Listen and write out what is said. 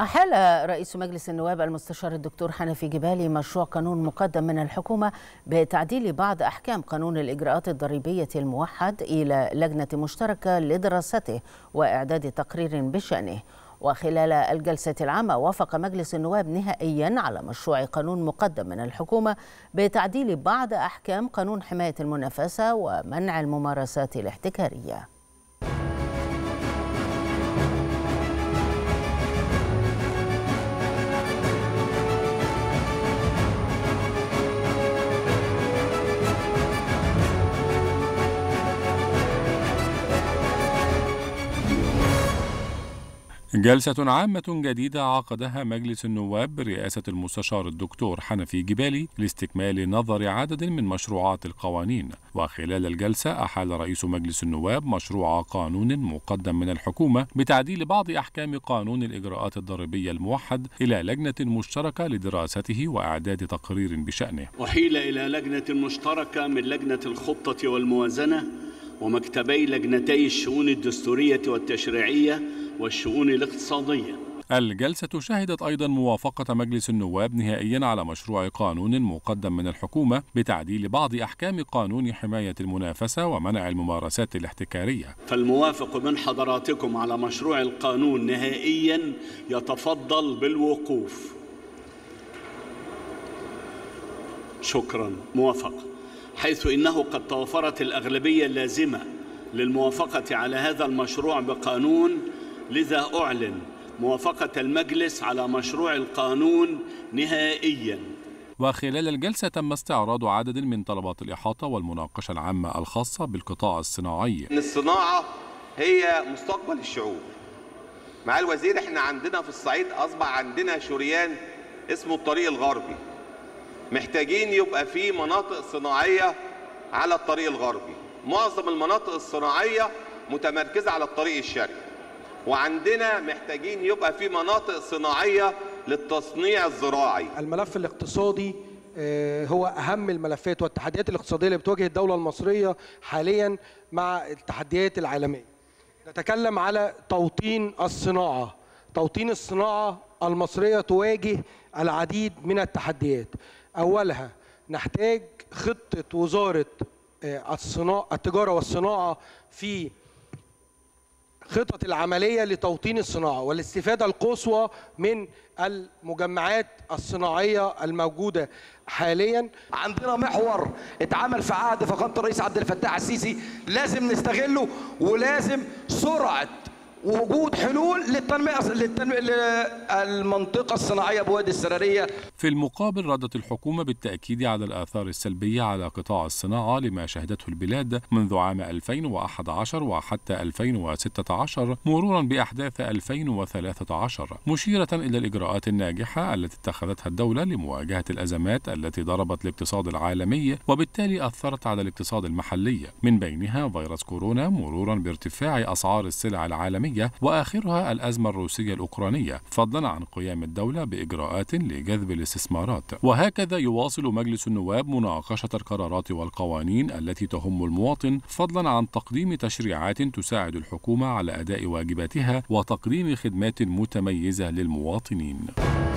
أحال رئيس مجلس النواب المستشار الدكتور حنفي جبالي مشروع قانون مقدم من الحكومة بتعديل بعض أحكام قانون الإجراءات الضريبية الموحد إلى لجنة مشتركة لدراسته وإعداد تقرير بشأنه وخلال الجلسة العامة وافق مجلس النواب نهائيا على مشروع قانون مقدم من الحكومة بتعديل بعض أحكام قانون حماية المنافسة ومنع الممارسات الاحتكارية جلسة عامة جديدة عقدها مجلس النواب برئاسة المستشار الدكتور حنفي جبالي لاستكمال نظر عدد من مشروعات القوانين وخلال الجلسة أحال رئيس مجلس النواب مشروع قانون مقدم من الحكومة بتعديل بعض أحكام قانون الإجراءات الضريبية الموحد إلى لجنة مشتركة لدراسته وإعداد تقرير بشأنه أحيل إلى لجنة مشتركة من لجنة الخطة والموازنة ومكتبي لجنتي الشؤون الدستورية والتشريعية والشؤون الاقتصادية الجلسة شهدت أيضا موافقة مجلس النواب نهائيا على مشروع قانون مقدم من الحكومة بتعديل بعض أحكام قانون حماية المنافسة ومنع الممارسات الاحتكارية فالموافق من حضراتكم على مشروع القانون نهائيا يتفضل بالوقوف شكرا موافق حيث إنه قد توفرت الأغلبية اللازمة للموافقة على هذا المشروع بقانون لذا أعلن موافقة المجلس على مشروع القانون نهائياً وخلال الجلسة تم استعراض عدد من طلبات الإحاطة والمناقشة العامة الخاصة بالقطاع الصناعي إن الصناعة هي مستقبل الشعوب مع الوزير احنا عندنا في الصعيد أصبح عندنا شريان اسمه الطريق الغربي محتاجين يبقى في مناطق صناعية على الطريق الغربي معظم المناطق الصناعية متمركزة على الطريق الشرقي وعندنا محتاجين يبقى في مناطق صناعيه للتصنيع الزراعي الملف الاقتصادي آه، هو اهم الملفات والتحديات الاقتصاديه اللي بتواجه الدوله المصريه حاليا مع التحديات العالميه نتكلم على توطين الصناعه توطين الصناعه المصريه تواجه العديد من التحديات اولها نحتاج خطه وزاره آه، التجاره والصناعه في الخطط العمليه لتوطين الصناعه والاستفاده القصوى من المجمعات الصناعيه الموجوده حاليا عندنا محور اتعمل في عهد فخامه الرئيس عبد الفتاح السيسي لازم نستغله ولازم سرعه وجود حلول للتنمية للتنمية للمنطقة الصناعية بوادي السرارية في المقابل ردت الحكومة بالتأكيد على الآثار السلبية على قطاع الصناعة لما شهدته البلاد منذ عام 2011 وحتى 2016 مرورا بأحداث 2013 مشيرة إلى الإجراءات الناجحة التي اتخذتها الدولة لمواجهة الأزمات التي ضربت الاقتصاد العالمي وبالتالي أثرت على الاقتصاد المحلي من بينها فيروس كورونا مرورا بارتفاع أسعار السلع العالمية العالمية وآخرها الأزمة الروسية الأوكرانية فضلا عن قيام الدولة بإجراءات لجذب الاستثمارات وهكذا يواصل مجلس النواب مناقشة القرارات والقوانين التي تهم المواطن فضلا عن تقديم تشريعات تساعد الحكومة على أداء واجباتها وتقديم خدمات متميزة للمواطنين